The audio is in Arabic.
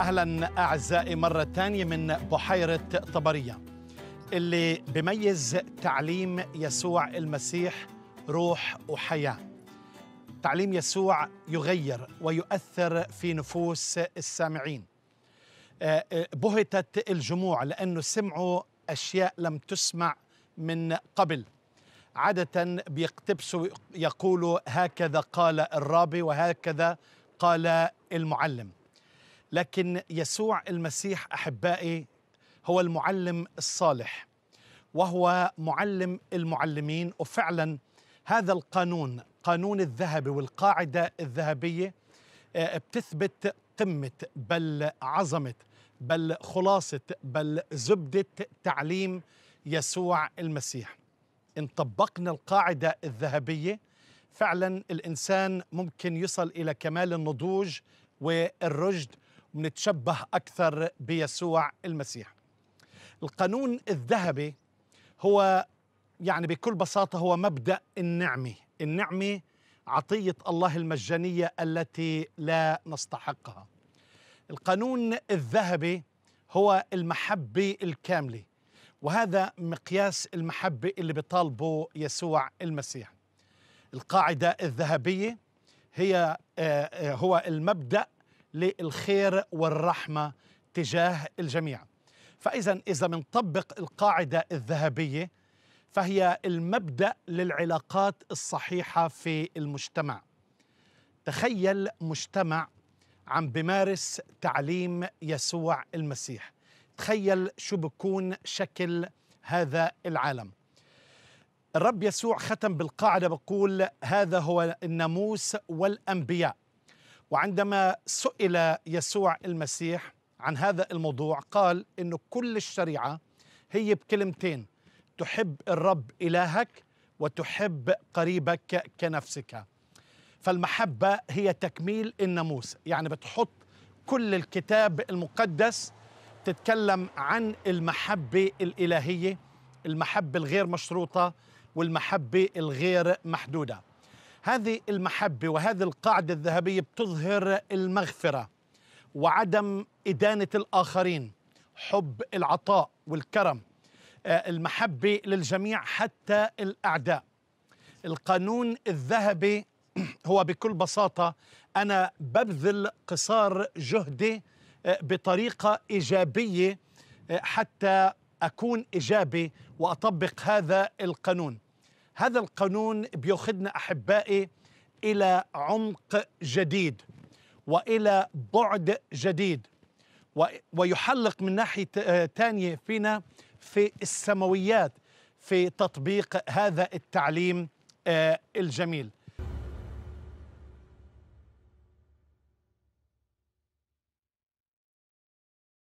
اهلا اعزائي مره ثانيه من بحيره طبريه اللي بميز تعليم يسوع المسيح روح وحياه تعليم يسوع يغير ويؤثر في نفوس السامعين آه، آه، بهتت الجموع لانه سمعوا اشياء لم تسمع من قبل عاده بيقتبسوا يقولوا هكذا قال الرابي وهكذا قال المعلم لكن يسوع المسيح احبائي هو المعلم الصالح وهو معلم المعلمين وفعلا هذا القانون قانون الذهبي والقاعده الذهبيه آه، بتثبت قمه بل عظمه بل خلاصه بل زبده تعليم يسوع المسيح ان طبقنا القاعده الذهبيه فعلا الانسان ممكن يصل الى كمال النضوج والرشد نتشبه أكثر بيسوع المسيح القانون الذهبي هو يعني بكل بساطة هو مبدأ النعمة النعمة عطية الله المجانية التي لا نستحقها القانون الذهبي هو المحبة الكاملة وهذا مقياس المحبة اللي بيطالبه يسوع المسيح القاعدة الذهبية هي آه، آه، هو المبدأ للخير والرحمة تجاه الجميع فإذا إذا منطبق القاعدة الذهبية فهي المبدأ للعلاقات الصحيحة في المجتمع تخيل مجتمع عم بمارس تعليم يسوع المسيح تخيل شو بكون شكل هذا العالم الرب يسوع ختم بالقاعدة بقول هذا هو الناموس والأنبياء وعندما سئل يسوع المسيح عن هذا الموضوع قال انه كل الشريعه هي بكلمتين تحب الرب الهك وتحب قريبك كنفسك فالمحبه هي تكميل الناموس يعني بتحط كل الكتاب المقدس تتكلم عن المحبه الالهيه المحبه الغير مشروطه والمحبه الغير محدوده هذه المحبة وهذه القاعدة الذهبية بتظهر المغفرة وعدم إدانة الآخرين حب العطاء والكرم آه، المحبة للجميع حتى الأعداء القانون الذهبي هو بكل بساطة أنا ببذل قصار جهدي آه، بطريقة إيجابية آه، حتى أكون إيجابي وأطبق هذا القانون هذا القانون بياخذنا احبائي الى عمق جديد والى بعد جديد ويحلق من ناحيه آه، تانية فينا في السماويات في تطبيق هذا التعليم آه، الجميل